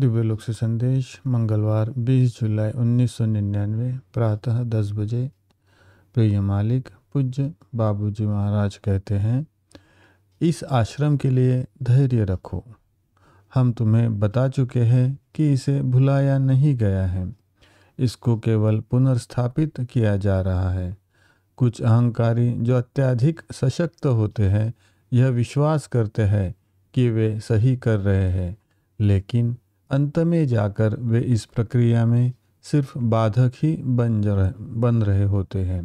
दिव्य लोक से संदेश मंगलवार 20 जुलाई 1999 प्रातः 10 बजे प्रिय मालिक पूज्य बाबूजी महाराज कहते हैं इस आश्रम के लिए धैर्य रखो हम तुम्हें बता चुके हैं कि इसे भुलाया नहीं गया है इसको केवल पुनर्स्थापित किया जा रहा है कुछ अहंकारी जो अत्याधिक सशक्त होते हैं यह विश्वास करते हैं कि वे सही कर रहे हैं लेकिन अंत में जाकर वे इस प्रक्रिया में सिर्फ बाधक ही बन रहे बन रहे होते हैं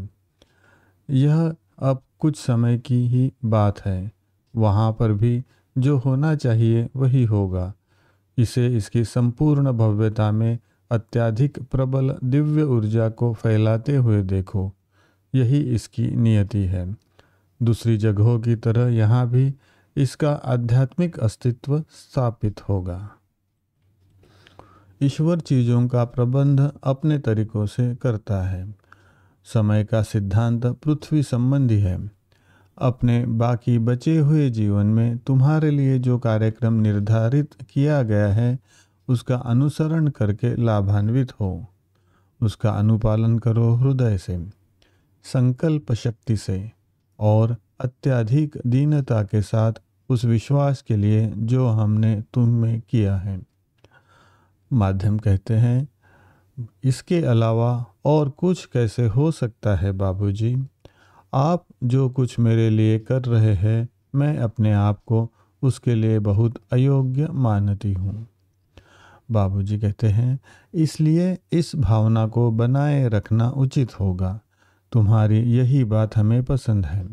यह अब कुछ समय की ही बात है वहाँ पर भी जो होना चाहिए वही होगा इसे इसकी संपूर्ण भव्यता में अत्याधिक प्रबल दिव्य ऊर्जा को फैलाते हुए देखो यही इसकी नियति है दूसरी जगहों की तरह यहाँ भी इसका आध्यात्मिक अस्तित्व स्थापित होगा ईश्वर चीज़ों का प्रबंध अपने तरीकों से करता है समय का सिद्धांत पृथ्वी संबंधी है अपने बाकी बचे हुए जीवन में तुम्हारे लिए जो कार्यक्रम निर्धारित किया गया है उसका अनुसरण करके लाभान्वित हो उसका अनुपालन करो हृदय से संकल्प शक्ति से और अत्याधिक दीनता के साथ उस विश्वास के लिए जो हमने तुम में किया है माध्यम कहते हैं इसके अलावा और कुछ कैसे हो सकता है बाबूजी? आप जो कुछ मेरे लिए कर रहे हैं मैं अपने आप को उसके लिए बहुत अयोग्य मानती हूँ बाबूजी कहते हैं इसलिए इस भावना को बनाए रखना उचित होगा तुम्हारी यही बात हमें पसंद है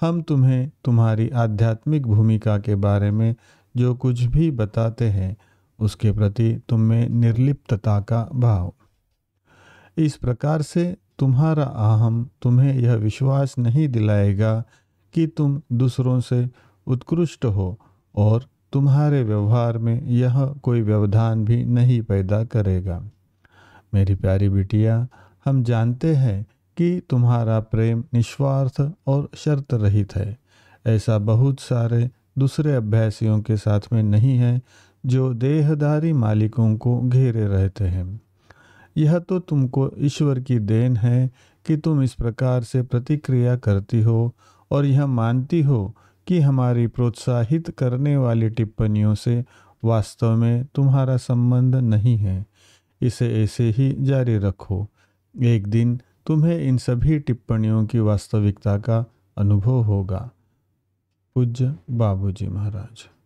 हम तुम्हें तुम्हारी आध्यात्मिक भूमिका के बारे में जो कुछ भी बताते हैं उसके प्रति तुम में निर्लिप्तता का भाव इस प्रकार से तुम्हारा अहम तुम्हें यह विश्वास नहीं दिलाएगा कि तुम दूसरों से उत्कृष्ट हो और तुम्हारे व्यवहार में यह कोई व्यवधान भी नहीं पैदा करेगा मेरी प्यारी बिटिया हम जानते हैं कि तुम्हारा प्रेम निस्वार्थ और शर्त रहित है ऐसा बहुत सारे दूसरे अभ्यासियों के साथ में नहीं है जो देहधारी मालिकों को घेरे रहते हैं यह तो तुमको ईश्वर की देन है कि तुम इस प्रकार से प्रतिक्रिया करती हो और यह मानती हो कि हमारी प्रोत्साहित करने वाली टिप्पणियों से वास्तव में तुम्हारा संबंध नहीं है इसे ऐसे ही जारी रखो एक दिन तुम्हें इन सभी टिप्पणियों की वास्तविकता का अनुभव होगा पूज्य बाबूजी महाराज